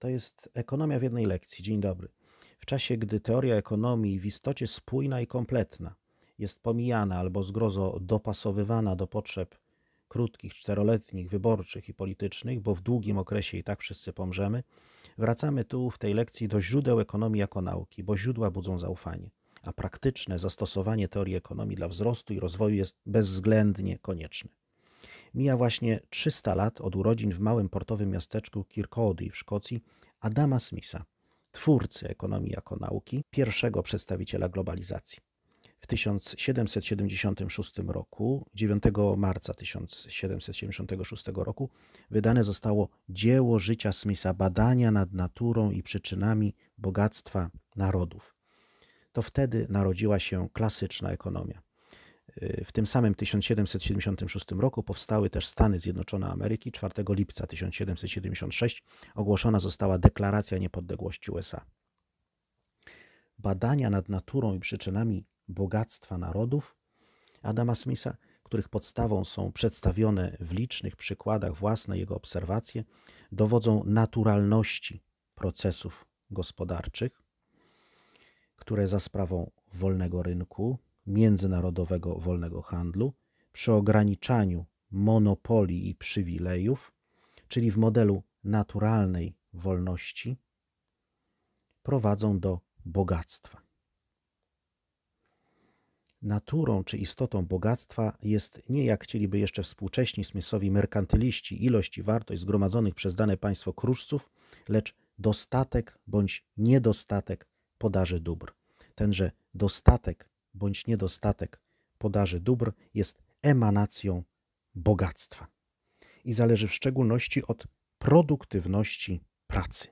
To jest ekonomia w jednej lekcji. Dzień dobry. W czasie, gdy teoria ekonomii w istocie spójna i kompletna jest pomijana albo zgrozo dopasowywana do potrzeb krótkich, czteroletnich, wyborczych i politycznych, bo w długim okresie i tak wszyscy pomrzemy, wracamy tu w tej lekcji do źródeł ekonomii jako nauki, bo źródła budzą zaufanie, a praktyczne zastosowanie teorii ekonomii dla wzrostu i rozwoju jest bezwzględnie konieczne. Mija właśnie 300 lat od urodzin w małym portowym miasteczku Kirkcaldy w Szkocji Adama Smitha, twórcy ekonomii jako nauki, pierwszego przedstawiciela globalizacji. W 1776 roku, 9 marca 1776 roku, wydane zostało dzieło życia Smitha, badania nad naturą i przyczynami bogactwa narodów. To wtedy narodziła się klasyczna ekonomia. Y, w tym samym 1776 roku powstały też Stany Zjednoczone Ameryki. 4 lipca 1776 ogłoszona została deklaracja niepodległości USA. Badania nad naturą i przyczynami bogactwa narodów Adama Smitha, których podstawą są przedstawione w licznych przykładach własne jego obserwacje, dowodzą naturalności procesów gospodarczych, które za sprawą wolnego rynku, międzynarodowego wolnego handlu, przy ograniczaniu monopolii i przywilejów, czyli w modelu naturalnej wolności, prowadzą do bogactwa. Naturą czy istotą bogactwa jest nie jak chcieliby jeszcze współcześni Smithowi merkantyliści ilość i wartość zgromadzonych przez dane państwo kruszców, lecz dostatek bądź niedostatek podaży dóbr. Tenże dostatek bądź niedostatek podaży dóbr jest emanacją bogactwa i zależy w szczególności od produktywności pracy.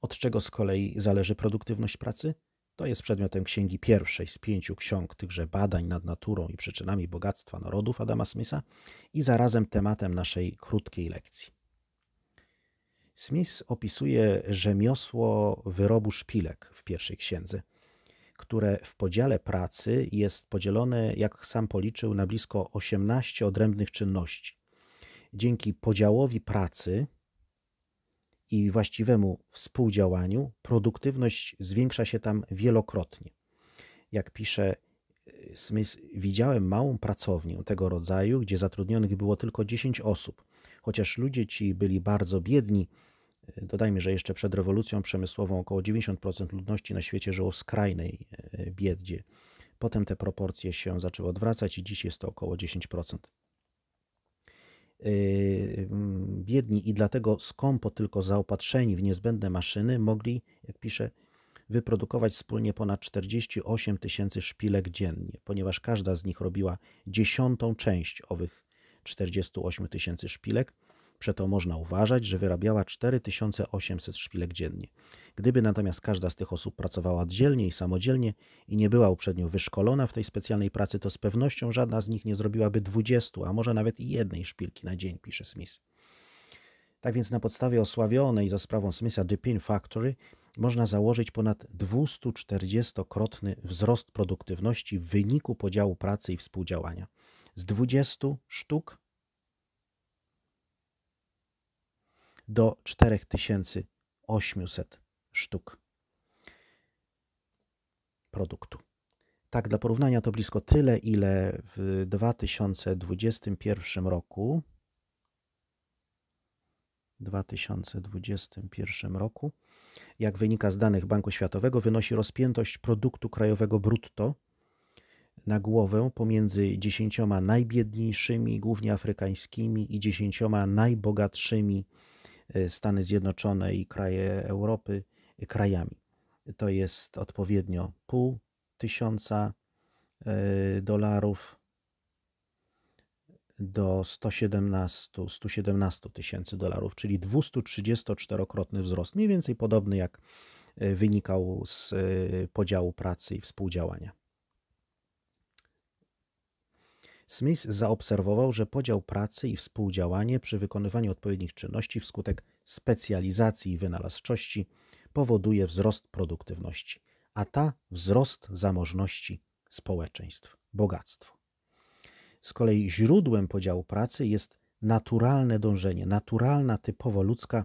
Od czego z kolei zależy produktywność pracy? To jest przedmiotem księgi pierwszej z pięciu ksiąg tychże badań nad naturą i przyczynami bogactwa narodów Adama Smitha i zarazem tematem naszej krótkiej lekcji. Smith opisuje rzemiosło wyrobu szpilek w pierwszej księdze – które w podziale pracy jest podzielone, jak sam policzył, na blisko 18 odrębnych czynności. Dzięki podziałowi pracy i właściwemu współdziałaniu produktywność zwiększa się tam wielokrotnie. Jak pisze e, Smith, widziałem małą pracownię tego rodzaju, gdzie zatrudnionych było tylko 10 osób. Chociaż ludzie ci byli bardzo biedni, Dodajmy, że jeszcze przed rewolucją przemysłową około 90% ludności na świecie żyło w skrajnej e, biedzie. Potem te proporcje się zaczęły odwracać i dziś jest to około 10%. E, mm, biedni i dlatego skąpo tylko zaopatrzeni w niezbędne maszyny mogli, jak pisze, wyprodukować wspólnie ponad 48 tysięcy szpilek dziennie, ponieważ każda z nich robiła dziesiątą część owych 48 tysięcy szpilek Przeto można uważać, że wyrabiała 4800 szpilek dziennie. Gdyby natomiast każda z tych osób pracowała oddzielnie i samodzielnie i nie była uprzednio wyszkolona w tej specjalnej pracy, to z pewnością żadna z nich nie zrobiłaby 20, a może nawet i jednej szpilki na dzień, pisze Smith. Tak więc na podstawie osławionej za sprawą Smitha The Pin Factory można założyć ponad 240-krotny wzrost produktywności w wyniku podziału pracy i współdziałania. Z 20 sztuk do 4800 sztuk produktu. Tak, dla porównania to blisko tyle, ile w 2021 roku 2021 roku, jak wynika z danych Banku Światowego, wynosi rozpiętość produktu krajowego brutto na głowę pomiędzy dziesięcioma najbiedniejszymi, głównie afrykańskimi, i dziesięcioma najbogatszymi Y, Stany Zjednoczone i kraje Europy y, krajami. To jest odpowiednio pół tysiąca y, dolarów do 117, 117 tysięcy dolarów, czyli 234-krotny wzrost, mniej więcej podobny jak wynikał z podziału pracy i współdziałania. Smith zaobserwował, że podział pracy i współdziałanie przy wykonywaniu odpowiednich czynności wskutek specjalizacji i wynalazczości powoduje wzrost produktywności, a ta wzrost zamożności społeczeństw, bogactwo. Z kolei źródłem podziału pracy jest naturalne dążenie, naturalna typowo ludzka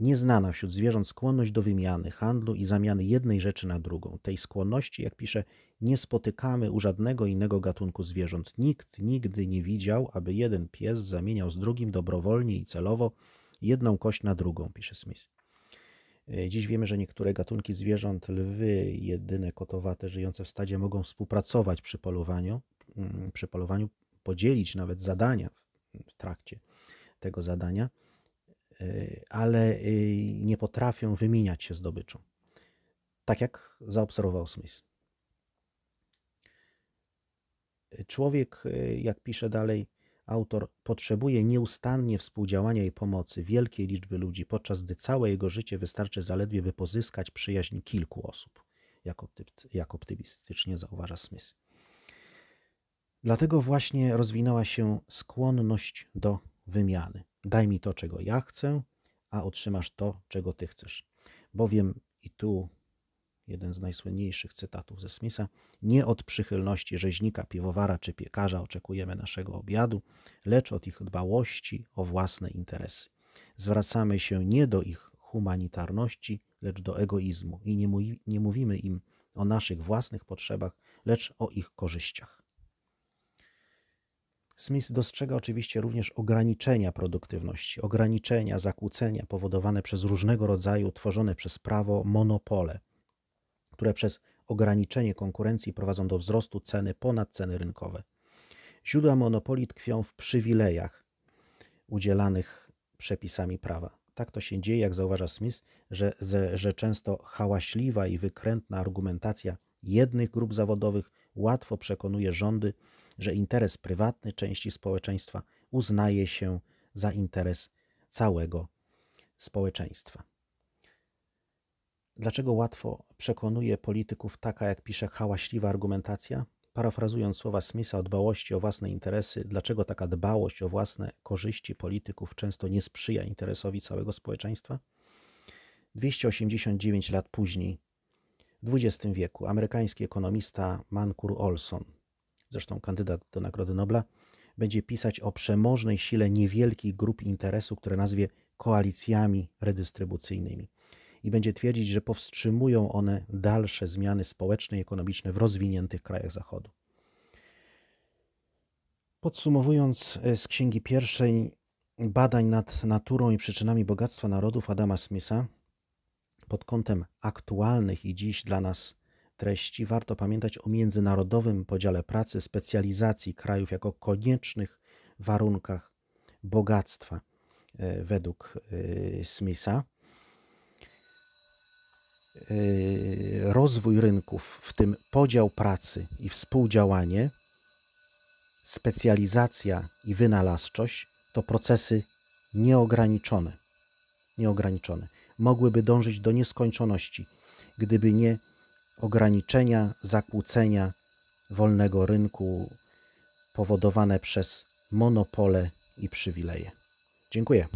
nieznana wśród zwierząt skłonność do wymiany, handlu i zamiany jednej rzeczy na drugą. Tej skłonności, jak pisze, nie spotykamy u żadnego innego gatunku zwierząt. Nikt nigdy nie widział, aby jeden pies zamieniał z drugim dobrowolnie i celowo jedną kość na drugą, pisze Smith. E, dziś wiemy, że niektóre gatunki zwierząt, lwy, jedyne kotowate żyjące w stadzie, mogą współpracować przy polowaniu, mm, przy polowaniu podzielić nawet zadania w trakcie tego zadania. Y, ale y, nie potrafią wymieniać się zdobyczą. Tak jak zaobserwował Smith. Człowiek, y, jak pisze dalej autor, potrzebuje nieustannie współdziałania i pomocy wielkiej liczby ludzi, podczas gdy całe jego życie wystarczy zaledwie, by pozyskać przyjaźń kilku osób, jak optymistycznie zauważa Smith. Dlatego właśnie rozwinęła się skłonność do wymiany. Daj mi to, czego ja chcę, a otrzymasz to, czego ty chcesz. Bowiem, i tu jeden z najsłynniejszych cytatów ze Smitha, nie od przychylności rzeźnika, piwowara czy piekarza oczekujemy naszego obiadu, lecz od ich dbałości o własne interesy. Zwracamy się nie do ich humanitarności, lecz do egoizmu i nie, nie mówimy im o naszych własnych potrzebach, lecz o ich korzyściach. Smith dostrzega oczywiście również ograniczenia produktywności, ograniczenia, zakłócenia powodowane przez różnego rodzaju tworzone przez prawo monopole, które przez ograniczenie konkurencji prowadzą do wzrostu ceny ponad ceny rynkowe. Źródła monopoli tkwią w przywilejach udzielanych przepisami prawa. Tak to się dzieje, jak zauważa Smith, że, że często hałaśliwa i wykrętna argumentacja jednych grup zawodowych łatwo przekonuje rządy że interes prywatny części społeczeństwa uznaje się za interes całego społeczeństwa. Dlaczego łatwo przekonuje polityków taka, jak pisze, hałaśliwa argumentacja? Parafrazując słowa Smitha o dbałości o własne interesy, dlaczego taka dbałość o własne korzyści polityków często nie sprzyja interesowi całego społeczeństwa? 289 lat później, w XX wieku, amerykański ekonomista Mancur Olson zresztą kandydat do Nagrody Nobla, będzie pisać o przemożnej sile niewielkich grup interesu, które nazwie koalicjami redystrybucyjnymi. I będzie twierdzić, że powstrzymują one dalsze zmiany społeczne i ekonomiczne w rozwiniętych krajach Zachodu. Podsumowując e, z Księgi Pierwszej badań nad naturą i przyczynami bogactwa narodów Adama Smitha pod kątem aktualnych i dziś dla nas treści warto pamiętać o międzynarodowym podziale pracy, specjalizacji krajów jako koniecznych warunkach bogactwa e, według e, Smitha. E, rozwój rynków, w tym podział pracy i współdziałanie, specjalizacja i wynalazczość to procesy nieograniczone. Nieograniczone. Mogłyby dążyć do nieskończoności, gdyby nie ograniczenia, zakłócenia wolnego rynku powodowane przez monopole i przywileje. Dziękuję.